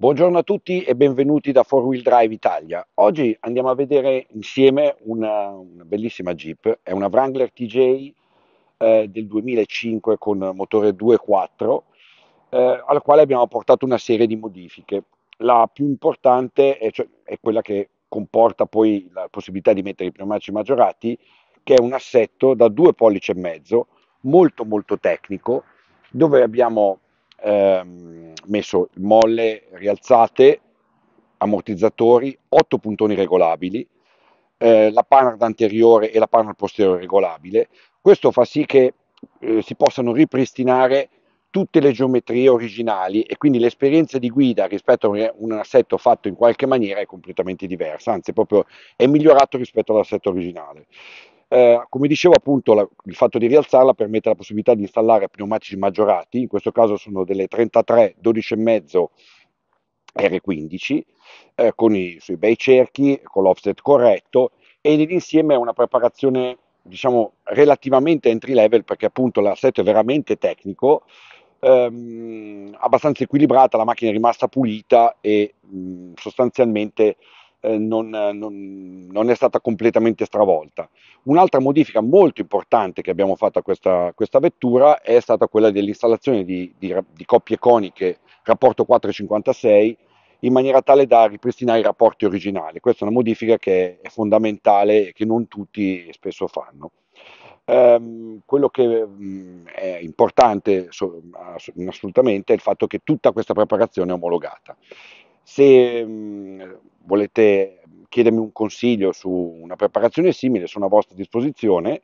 Buongiorno a tutti e benvenuti da 4 Wheel Drive Italia. Oggi andiamo a vedere insieme una, una bellissima Jeep, è una Wrangler TJ eh, del 2005 con motore 2.4 eh, alla quale abbiamo portato una serie di modifiche. La più importante è, cioè, è, quella che comporta poi la possibilità di mettere i pneumatici maggiorati, che è un assetto da 2 pollici e mezzo, molto molto tecnico, dove abbiamo ehm, messo molle rialzate, ammortizzatori, 8 puntoni regolabili, eh, la panard anteriore e la panard posteriore regolabile. Questo fa sì che eh, si possano ripristinare tutte le geometrie originali e quindi l'esperienza di guida rispetto a un assetto fatto in qualche maniera è completamente diversa, anzi proprio è migliorato rispetto all'assetto originale. Eh, come dicevo appunto la, il fatto di rialzarla permette la possibilità di installare pneumatici maggiorati, in questo caso sono delle 33 12,5 R15 eh, con i, suoi bei cerchi, con l'offset corretto e nell'insieme è una preparazione diciamo relativamente entry level perché appunto l'assetto è veramente tecnico, ehm, abbastanza equilibrata, la macchina è rimasta pulita e mh, sostanzialmente eh, non, non, non, è stata completamente stravolta. Un'altra modifica molto importante che abbiamo fatto a questa, questa vettura è stata quella dell'installazione di, di, di coppie coniche rapporto 456 in maniera tale da ripristinare i rapporti originali. Questa è una modifica che è fondamentale e che non tutti spesso fanno. Ehm, quello che mh, mm, è importante so, assolutamente è il fatto che tutta questa preparazione è omologata. Se mh, volete chiedermi un consiglio su una preparazione simile, sono a vostra disposizione.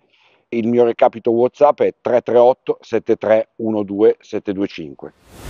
Il mio recapito WhatsApp è 338 7312 725.